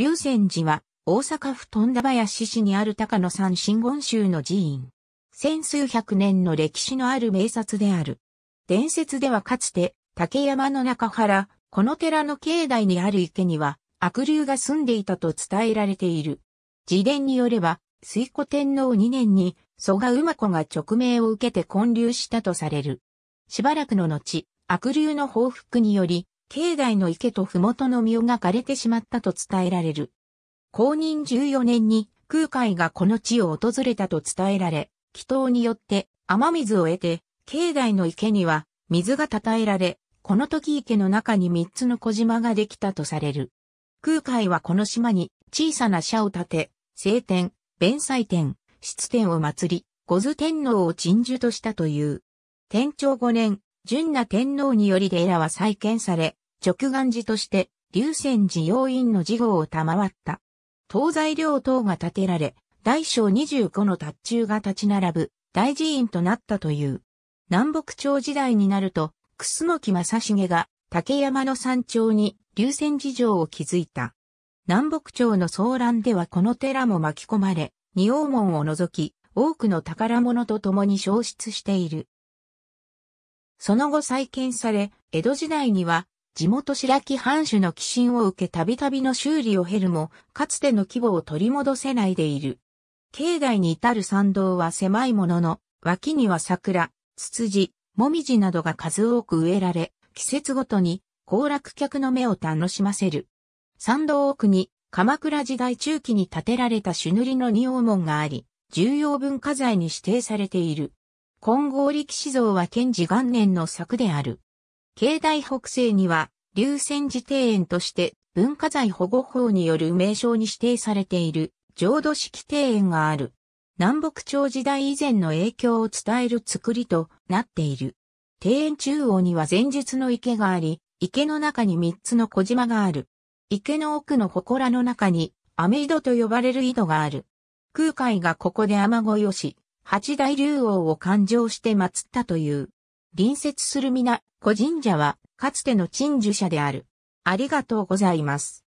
龍泉寺は、大阪府富田林市にある高野山真言宗の寺院。千数百年の歴史のある名刹である。伝説ではかつて、竹山の中原、この寺の境内にある池には、悪竜が住んでいたと伝えられている。自伝によれば、水古天皇2年に、蘇我馬子が勅命を受けて建立したとされる。しばらくの後、悪竜の報復により、境内の池と麓の実が枯れてしまったと伝えられる。公認14年に空海がこの地を訪れたと伝えられ、祈祷によって雨水を得て、境内の池には水が称えられ、この時池の中に三つの小島ができたとされる。空海はこの島に小さな社を建て、聖天、弁祭天、質天を祭り、五頭天皇を鎮守としたという。天長5年、純那天皇により寺は再建され、直願寺として、龍泉寺要院の事業を賜った。東西両塔が建てられ、大小25の達中が立ち並ぶ大寺院となったという。南北朝時代になると、楠木正成が竹山の山頂に龍泉寺城を築いた。南北朝の騒乱ではこの寺も巻き込まれ、二王門を除き、多くの宝物と共に消失している。その後再建され、江戸時代には地元白木藩主の寄進を受けたびたびの修理を経るも、かつての規模を取り戻せないでいる。境内に至る参道は狭いものの、脇には桜、ツツジ、もみじなどが数多く植えられ、季節ごとに行楽客の目を楽しませる。参道奥に鎌倉時代中期に建てられた朱塗りの仁王門があり、重要文化財に指定されている。金剛力士像は賢治元年の作である。境内北西には、龍泉寺庭園として文化財保護法による名称に指定されている浄土式庭園がある。南北朝時代以前の影響を伝える作りとなっている。庭園中央には前述の池があり、池の中に3つの小島がある。池の奥の祠の中に、雨井戸と呼ばれる井戸がある。空海がここで雨乞いをし、八大竜王を勘定して祀ったという。隣接する皆、古神社は、かつての鎮守者である。ありがとうございます。